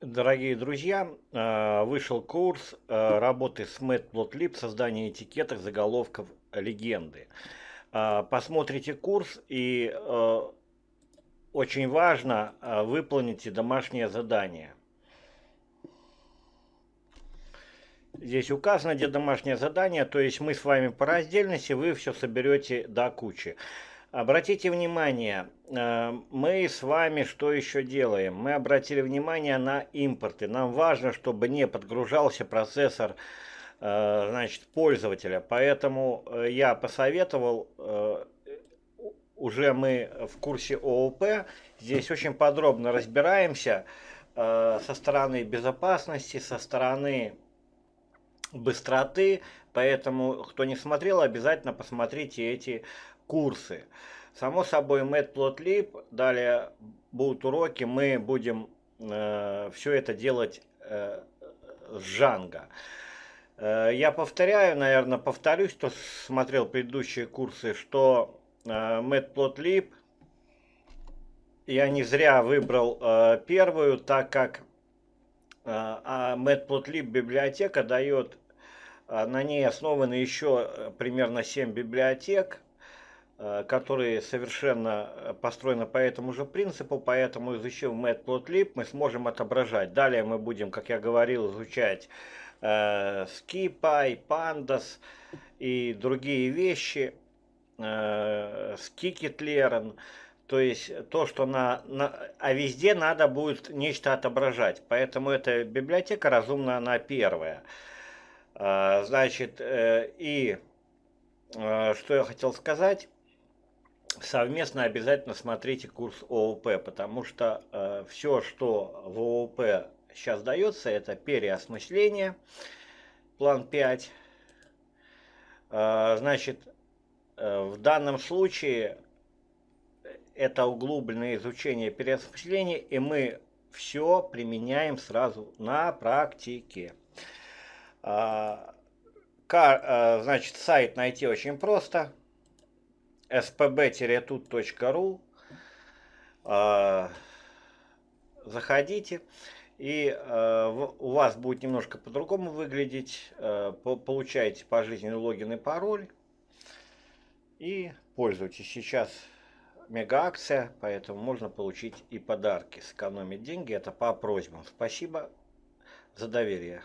Дорогие друзья, э, вышел курс э, работы с Matplotlib создание этикеток, заголовков, легенды. Э, посмотрите курс и очень важно выполните домашнее задание. Здесь указано, где домашнее задание, то есть мы с вами по раздельности, вы все соберете до кучи. Обратите внимание, э, мы с вами что еще делаем? Мы обратили внимание на импорты. Нам важно, чтобы не подгружался процессор э, значит, пользователя. Поэтому э, я посоветовал, уже мы в курсе ООП, здесь очень подробно разбираемся со стороны безопасности, со стороны быстроты, поэтому, кто не смотрел, обязательно посмотрите эти курсы. Само собой, Matplotlib, далее будут уроки, мы будем э, все это делать э, с Джанго. Э, я повторяю, наверное, повторюсь, кто смотрел предыдущие курсы, что э, Matplotlib, я не зря выбрал э, первую, так как Э, а Matplotlib библиотека дает, э, на ней основаны еще э, примерно 7 библиотек, которые совершенно построены по этому же принципу, поэтому изучив Matplotlib, мы сможем отображать. Далее мы будем, как я говорил, изучать э, SkiPy, Pandas и другие вещи, э, Scikit-Learn. То есть э, то, что на, на... А везде надо будет нечто отображать. Поэтому эта библиотека разумна, она первая. Значит, э, и э, что я хотел сказать, совместно обязательно смотрите курс ООП, потому что все, что в ООП сейчас дается, это переосмысление, план 5. А, значит, в данном случае это углубленное изучение переосмысления, и мы все применяем сразу на практике. А, а, значит, сайт найти очень просто. spb-tut.ru а, Заходите, и у вас будет немножко по-другому выглядеть. Получаете пожизненный логин и пароль. И пользуйтесь сейчас мега-акция, поэтому можно получить и подарки. Сэкономить деньги – это по просьбам. Спасибо за доверие.